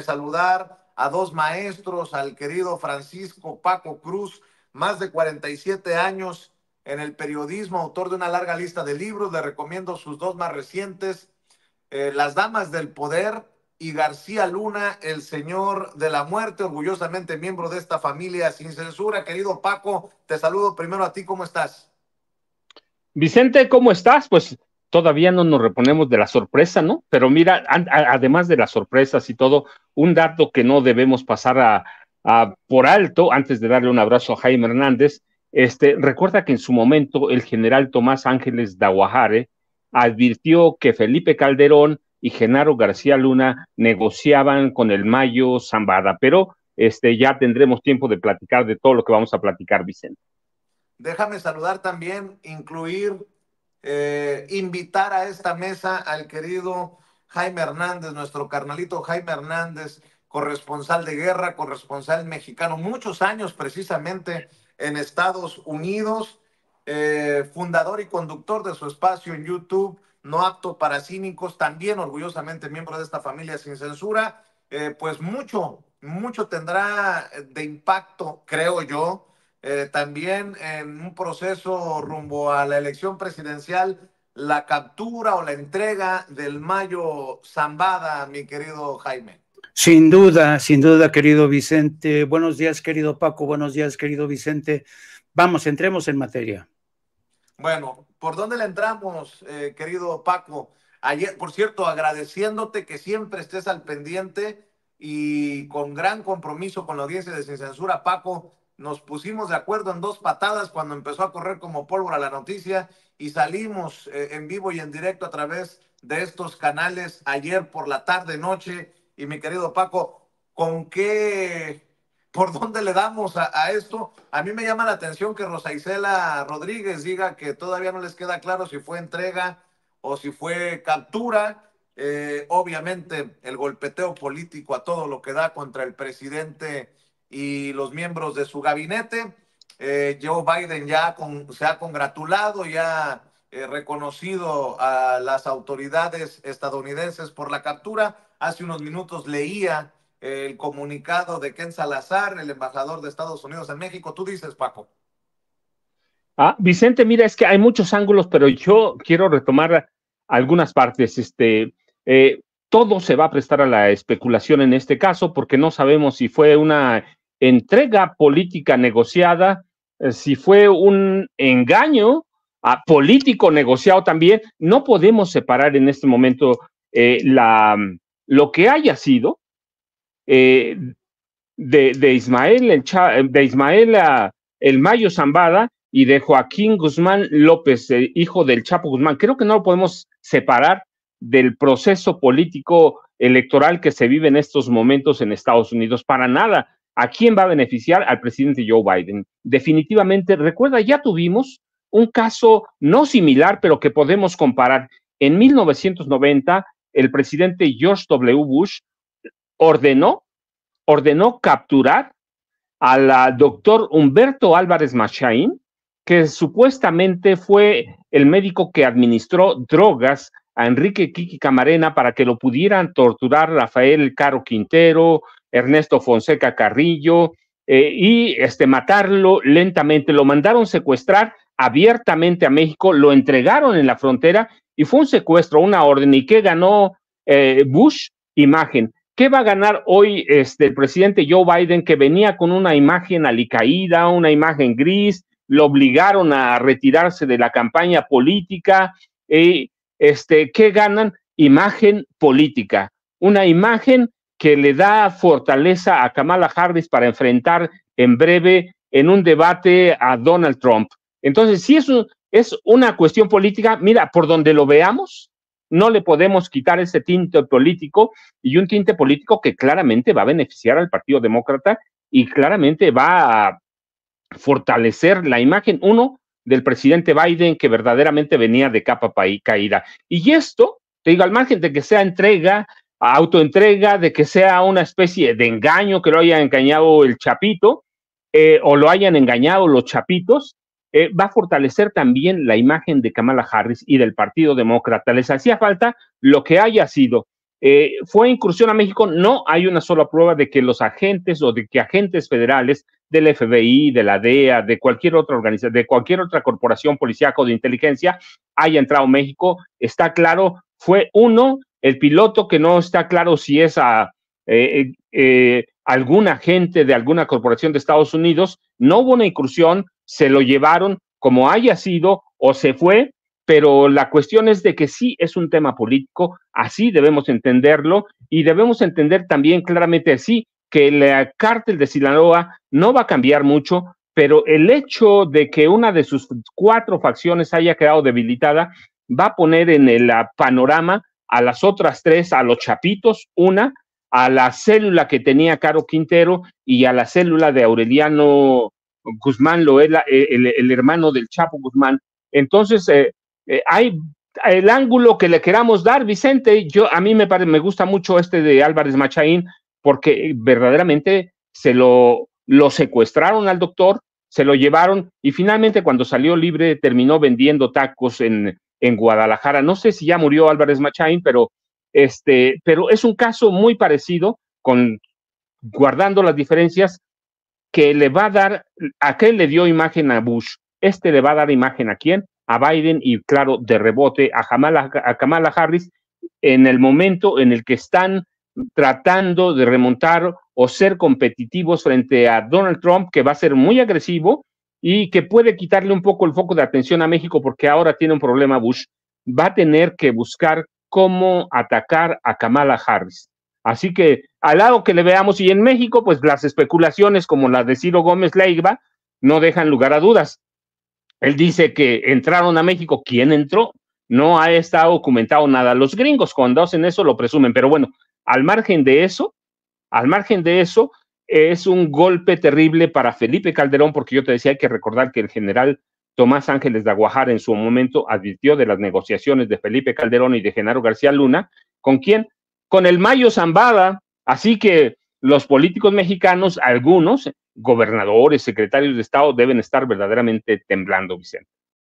saludar a dos maestros, al querido Francisco Paco Cruz, más de 47 años en el periodismo, autor de una larga lista de libros. Le recomiendo sus dos más recientes, eh, Las Damas del Poder y García Luna, el Señor de la Muerte, orgullosamente miembro de esta familia sin censura. Querido Paco, te saludo primero a ti, ¿cómo estás? Vicente, ¿cómo estás? Pues todavía no nos reponemos de la sorpresa, ¿no? Pero mira, además de las sorpresas y todo, un dato que no debemos pasar a, por alto, antes de darle un abrazo a Jaime Hernández, este, recuerda que en su momento el general Tomás Ángeles Daguajare advirtió que Felipe Calderón y Genaro García Luna negociaban con el Mayo Zambada, pero este, ya tendremos tiempo de platicar de todo lo que vamos a platicar, Vicente. Déjame saludar también, incluir eh, invitar a esta mesa al querido Jaime Hernández, nuestro carnalito Jaime Hernández, corresponsal de guerra, corresponsal mexicano, muchos años precisamente en Estados Unidos, eh, fundador y conductor de su espacio en YouTube, No Apto para Cínicos, también orgullosamente miembro de esta familia sin censura, eh, pues mucho, mucho tendrá de impacto, creo yo, eh, también en un proceso rumbo a la elección presidencial, la captura o la entrega del Mayo Zambada, mi querido Jaime. Sin duda, sin duda, querido Vicente. Buenos días, querido Paco. Buenos días, querido Vicente. Vamos, entremos en materia. Bueno, ¿por dónde le entramos, eh, querido Paco? Ayer, por cierto, agradeciéndote que siempre estés al pendiente y con gran compromiso con la audiencia de Sin Censura, Paco, nos pusimos de acuerdo en dos patadas cuando empezó a correr como pólvora la noticia y salimos eh, en vivo y en directo a través de estos canales ayer por la tarde, noche. Y mi querido Paco, ¿con qué, por dónde le damos a, esto? A mí me llama la atención que Rosa Isela Rodríguez diga que todavía no les queda claro si fue entrega o si fue captura. Eh, obviamente el golpeteo político a todo lo que da contra el presidente y los miembros de su gabinete. Eh, Joe Biden ya con, se ha congratulado ya ha eh, reconocido a las autoridades estadounidenses por la captura. Hace unos minutos leía eh, el comunicado de Ken Salazar, el embajador de Estados Unidos en México. Tú dices, Paco. Ah, Vicente, mira, es que hay muchos ángulos, pero yo quiero retomar algunas partes. Este, todo se va a prestar a la especulación en este caso, porque no sabemos si fue una entrega política negociada, eh, si fue un engaño a ah, político negociado también, no podemos separar en este momento eh, mm, lo que haya sido eh, de, Ismael, el de Ismael ah, el Mayo Zambada y de Joaquín Guzmán López, hijo del Chapo Guzmán. Creo que no lo podemos separar del proceso político electoral que se vive en estos momentos en Estados Unidos. Para nada, ¿A quién va a beneficiar? Al presidente Joe Biden. Definitivamente, recuerda, ya tuvimos un caso no similar, pero que podemos comparar. En 1990, el presidente George W. Bush ordenó, ordenó capturar al ah, doctor Humberto Álvarez Machain, que supuestamente fue el médico que administró drogas a Enrique Kiki Camarena para que lo pudieran torturar Rafael Caro Quintero, Ernesto Fonseca Carrillo, eh, y este, matarlo lentamente. Lo mandaron secuestrar abiertamente a México, lo entregaron en la frontera y fue un secuestro, una orden. ¿Y qué ganó eh, Bush? Imagen. ¿Qué va a ganar hoy este, el presidente Joe Biden que venía con una imagen alicaída, una imagen gris? Lo obligaron a retirarse de la campaña política. y este, ¿Qué ganan? Imagen política. Una imagen que le da fortaleza a Kamala Harris para enfrentar en breve en un debate a Donald Trump. Entonces, si eso es una cuestión política, mira, por donde lo veamos, no le podemos quitar ese tinte político y un tinte político que claramente va a beneficiar al Partido Demócrata y claramente va a fortalecer la imagen, uno, del presidente Biden que verdaderamente venía de capa caída. Y esto, te digo, al margen de que sea entrega autoentrega, de que sea una especie de engaño que lo haya engañado el chapito eh, o lo hayan engañado los chapitos, eh, va a fortalecer también la imagen de Kamala Harris y del Partido Demócrata. Les hacía falta lo que haya sido. Eh, fue incursión a México, no hay una sola prueba de que los agentes o de que agentes federales del FBI, de la DEA, de cualquier otra organización, de cualquier otra corporación policíaca o de inteligencia haya entrado a México. Está claro, fue uno el piloto que no está claro si es a eh, eh, eh, algún agente de alguna corporación de Estados Unidos, no hubo una incursión, se lo llevaron como haya sido o se fue, pero la cuestión es de que sí es un tema político, así debemos entenderlo y debemos entender también claramente así que el cártel de Sinaloa no va a cambiar mucho, pero el hecho de que una de sus cuatro facciones haya quedado debilitada va a poner en el ah, panorama a las otras tres, a los chapitos, una, a la célula que tenía Caro Quintero y a la célula de Aureliano Guzmán Loela, e, el, hermano del Chapo Guzmán. Entonces, eh, eh, hay el ángulo que le queramos dar, Vicente. Yo, a mí me, me gusta mucho este de Álvarez Machaín, porque verdaderamente se lo, lo secuestraron al doctor, se lo llevaron y finalmente cuando salió libre terminó vendiendo tacos en, en Guadalajara. No sé si ya murió Álvarez Machain, pero, este, pero es un caso muy parecido, con, guardando las diferencias, que le va a dar, a le dio imagen a Bush, este le va a dar imagen a quién, a Biden y claro, de rebote a, Jamala, a Kamala Harris en el momento en el que están tratando de remontar o ser competitivos frente a Donald Trump, que va a ser muy agresivo y que puede quitarle un poco el foco de atención a México porque ahora tiene un problema Bush, va a tener que buscar cómo atacar a Kamala Harris. Así que al lado que le veamos y en México, pues las especulaciones como las de Ciro Gómez Leiva no dejan lugar a dudas. Él dice que entraron a México, ¿quién entró? No ha estado documentado nada. Los gringos cuando hacen eso lo presumen, pero bueno, al margen de eso, al margen de eso, es un golpe terrible para Felipe Calderón, porque yo te decía, hay que recordar que el general Tomás Ángeles de Aguajar en su momento advirtió de las negociaciones de Felipe Calderón y de Genaro García Luna, ¿con quién? Con el Mayo Zambada. Así que los políticos mexicanos, algunos, gobernadores, secretarios de Estado, deben estar verdaderamente temblando, Vicente.